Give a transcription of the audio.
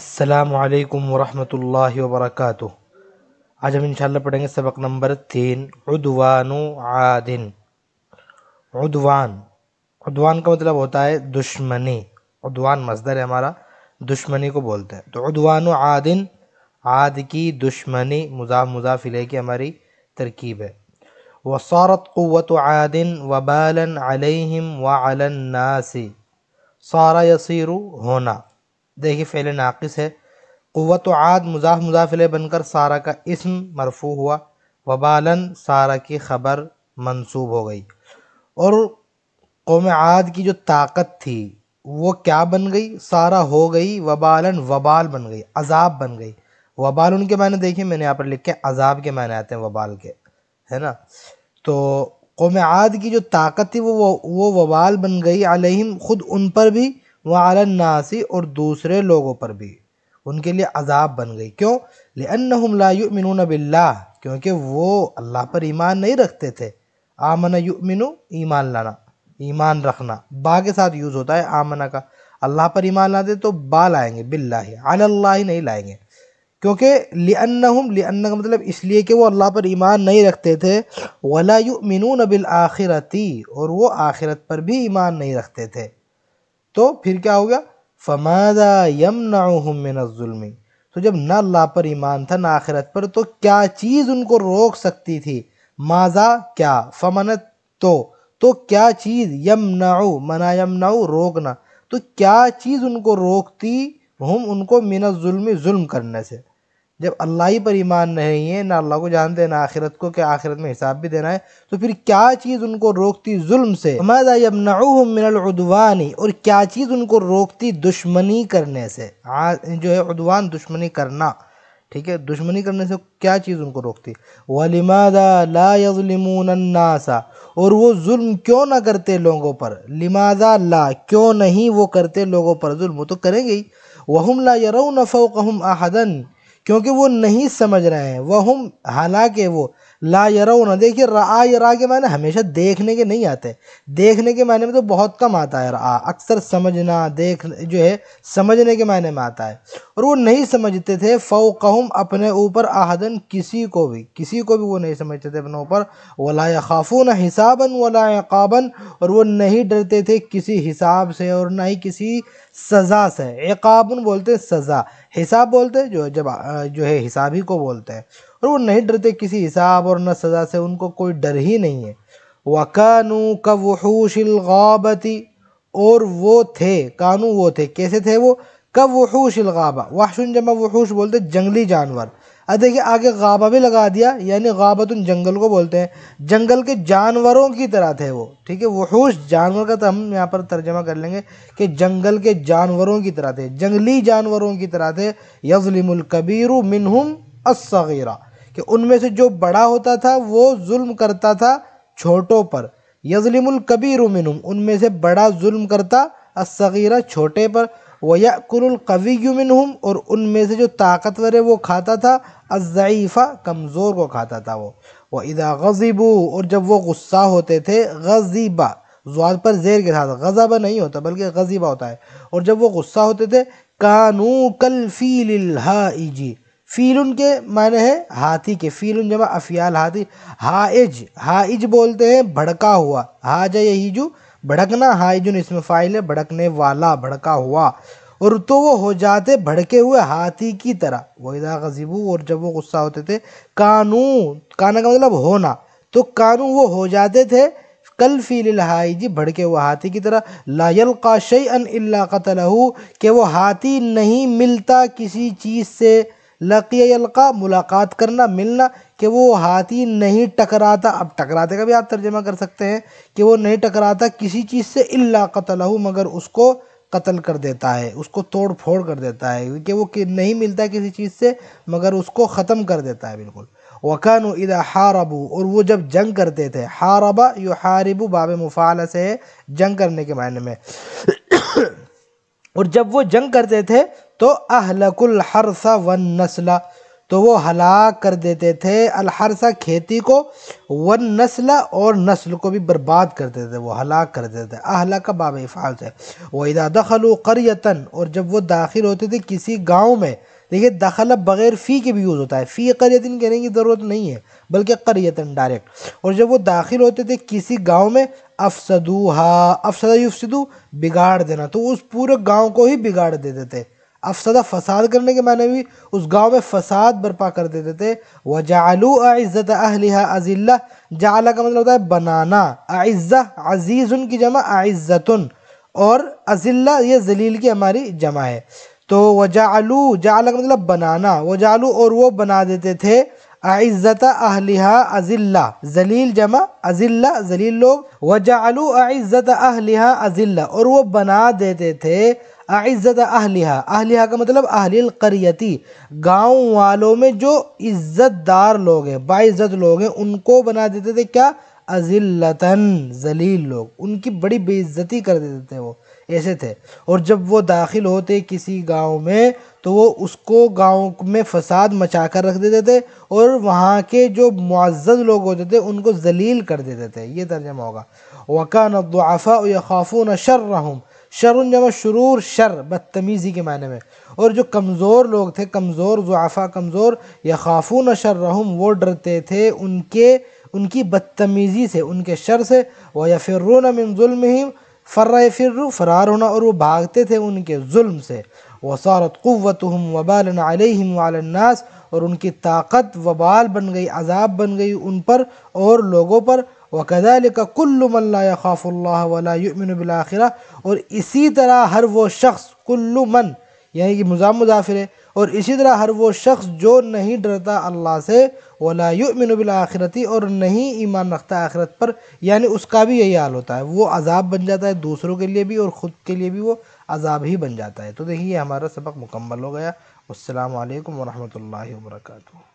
असलकम वरहमल वरक आज हम इंशाल्लाह पढ़ेंगे सबक नंबर तीन उदवान आदिन उदवान उदवान का मतलब होता है दुश्मनी उदवान मजदर है हमारा दुश्मनी को बोलते हैं तो उदवान आदिन आद की दुश्मनी मुजाफ मुजाफिले की हमारी तरकीब है वसारत क़वत आदिन वबालन व नासी सारा यसीरु होना देखिए फ़ैल नाक़ है क़वत आद मज़ाफ मुजाफिल बनकर सारा का इसम मरफू हुआ वबालन सारा की खबर मंसूब हो गई और कौम आद की जो ताकत थी वो क्या बन गई सारा हो गई वबालन वबाल बन गई अजाब बन गई वबाल उनके मायने देखे मैंने यहाँ पर लिख के अजाब के मायने आते हैं वबाल के है ना तो कौम आद की जो ताकत थी वो वो वबाल बन गई अलहिम ख़ुद उन पर भी वालन्नासी और दूसरे लोगों पर भी उनके लिए अजाब बन गई क्यों ले युमिन बिल्ला क्योंकि वो अल्लाह पर ईमान नहीं रखते थे आमना युमिन ईमान लाना ईमान रखना बा के साथ यूज़ होता है आमना का अल्लाह पर ईमान लाते तो बा लाएंगे बिल्ला अल्लाह ही नहीं लाएंगे क्योंकि लिअन्नहुम लिअन्न का मतलब इसलिए कि वो अल्लाह पर ईमान नहीं रखते थे वला मिनू नबिल आखिरती और वो आखिरत पर भी ईमान नहीं रखते थे तो फिर क्या हो गया फमादा यम नाजुल्मी तो जब ना अल्लाह पर ईमान था ना आखिरत पर तो क्या चीज़ उनको रोक सकती थी माजा क्या फमनत तो तो क्या चीज़ यम नाउ मना यम नाउ रोकना तो क्या चीज़ उनको रोकती हम उनको मिनजुल्म जुल्म करने से जब अल्लाह ही पर ईमान नहीं है ना अल्लाह को जानते ना आखिरत को कि आखिरत में हिसाब भी देना है तो फिर क्या चीज़ उनको रोकती जुल्म से मिनलवानी और क्या चीज़ उनको रोकती दुश्मनी करने से आ, जो है उदवान दुश्मनी करना ठीक है दुश्मनी करने से क्या चीज़ उनको रोकती वलिमादा लाजलिमूनन्नासा और वो जुल्म क्यों ना करते लोगों पर लिमादा ला क्यों नहीं वो करते लोगों पर जुल्म तो करेंगे ही वहम ला यरऊ कहम आहदन क्योंकि वो नहीं समझ रहे हैं वह हम हालांकि वो ला ना देखिए रा यरा के मायने हमेशा देखने के नहीं आते देखने के मायने में तो बहुत कम आता है रा अक्सर समझना देख जो है समझने के मायने में आता है और वो नहीं समझते थे फ़ो कहम अपने ऊपर आहदन किसी को भी किसी को भी वो नहीं समझते थे अपने ऊपर वला खाफून हिसाबन वला काबन और वो नहीं डरते थे किसी हिसाब से और ना ही किसी सज़ा से एकाबन बोलते हैं सज़ा हिसाब बोलते हैं जो जब जो है हिसाब ही को बोलते हैं और वो नहीं डरते किसी हिसाब और न सज़ा से उनको कोई डर ही नहीं है वकानू कवहूशिलगाबती और वो थे कानू वो थे कैसे थे वो कब वहूशिलगाबा वाहशुन जमा वहूश बोलते जंगली जानवर अब देखिए आगे गाबा भी लगा दिया यानी तुम जंगल को बोलते हैं जंगल के जानवरों की तरह थे वो ठीक है वहूश जानवर का तो हम यहाँ पर तर्जमा कर लेंगे कि जंगल के जानवरों की तरह थे जंगली जानवरों की तरह थे यजलिमुल मिनहुम असगीरा कि उनमें से जो बड़ा होता था वो जुल्म करता था छोटों पर यजलिमुल मिनहुम उनमें से बड़ा जुल्म करता असगीरा छोटे पर वया हम और उनमें से जो ताकतवर है वो खाता था अज़ीफ़ा कमज़ोर को खाता था वो व इदा गज़ीबू और जब वो गुस्सा होते थे गज़ीबा जुआ पर जेर के साथ गज़ाबा नहीं होता बल्कि गज़ीबा होता है और जब वो गुस्सा होते थे कानू कल फ़ील हाईजी फ़ील उनके माने हैं हाथी के फ़ील जमा अफियाल हाथी हाइज हाइज बोलते हैं भड़का हुआ यही जू भड़कना हाइजुन इसमें फाइल है भड़कने वाला भड़का हुआ और तो वो हो जाते भड़के हुए हाथी की तरह वहीदा गजीबू और जब वो गुस्सा होते थे कानू काना का मतलब होना तो कानू वो हो जाते थे कल फील जी भड़के हुए हाथी की तरह लायल का शई अन कतलहू कि वो हाथी नहीं मिलता किसी चीज़ से लकी का मुलाकात करना मिलना कि वो हाथी नहीं टकराता अब टकराते का भी आप तर्जमा कर सकते हैं कि वो नहीं टकराता किसी चीज़ से इल्ला कतलहू मगर उसको कत्ल कर देता है उसको तोड़ फोड़ कर देता है क्योंकि वो कि नहीं मिलता किसी चीज़ से मगर उसको ख़त्म कर देता है बिल्कुल वकान इधा हारबू और वो जब जंग करते थे हारबा यो हारबू बाब मुफाल से है जंग करने के मायने में और जब वो जंग करते थे तो अहलकुल हरसा वन नस्ला तो वो हलाक कर देते थे अलहरसा खेती को वन नस्ल और नस्ल को भी बर्बाद कर देते थे वो हलाक कर देते थे अहला का बाब इफ़ाल से वहीदा दखल करयतन और जब वो दाखिल होते थे किसी गाँव में देखिए दखल बग़ैर फ़ी के भी यूज़ होता है फ़ी करयतन कहने की ज़रूरत नहीं है बल्कि करयतन डायरेक्ट और जब वो दाखिल होते थे किसी गाँव में हा अफसदा युफसदू बिगाड़ देना तो उस पूरे गाँव को ही बिगाड़ देते थे अफसदा फसाद करने के मायने भी उस गांव में फसाद बर्पा कर देते थे व जालू अज़्ज़त अहलिहा अज़िल्ला जाला का मतलब होता है बनाना अज़्ज़ा अज़ीज़ उन की जमा अज़्ज़तन और अज़िल्ला ये जलील की हमारी जमा है तो व जालू जाला का मतलब बनाना व जालू और वो बना देते थे अज़्ज़त अहलिहा अज़िल्ला जलील जमा अज़िल्ला जलील लोग व जालू अज़्ज़त अहलिहा अज़िल्ला और वो बना देते थे अज़्ज़त अहलिहा अहलिहा का मतलब करियती गाँव वालों में जो इज़्ज़तदार लोग हैं बाज़्ज़त लोग हैं उनको बना देते थे क्या अजिल्लतन जलील लोग उनकी बड़ी बेइज्जती कर देते थे वो ऐसे थे और जब वो दाखिल होते किसी गांव में तो वो उसको गांव में फसाद मचा कर रख देते थे और वहाँ के जो मुआज़ लोग होते थे उनको जलील कर देते थे ये तर्जमा होगा वकान खाफो न शर्रहम उन जमा शुरूर शर बदतमीज़ी के मायने में और जो कमज़ोर लोग थे कमज़ोर जुआफ़ा कमज़ोर या खाफून शर रहम वो डरते थे उनके उनकी बदतमीज़ी से उनके शर से व या फिर मिनजुल्म फ़र्र फिर फ़रार होना और वो भागते थे उनके जुल्म से वसारत क़वत हम वबाल वालनास और उनकी ताकत वबाल बन गई अजाब बन गई उन पर और लोगों पर वकदालिक कुल्लु मल्ला खाफ़ुल्ला वलामिन बिलाखिरा और इसी तरह हर वो शख्स कुल्लु मन यानी कि मुजाम मुजाफिर है और इसी तरह हर वो शख्स जो नहीं डरता अल्लाह से वला युमिन बिलाखिरती और नहीं ईमान रखता आखिरत पर यानी उसका भी यही हाल होता है वो अजाब बन जाता है दूसरों के लिए भी और ख़ुद के लिए भी वो अजाब ही बन जाता है तो देखिए हमारा सबक मुकम्मल हो गया अल्लाम वरहमल वर्का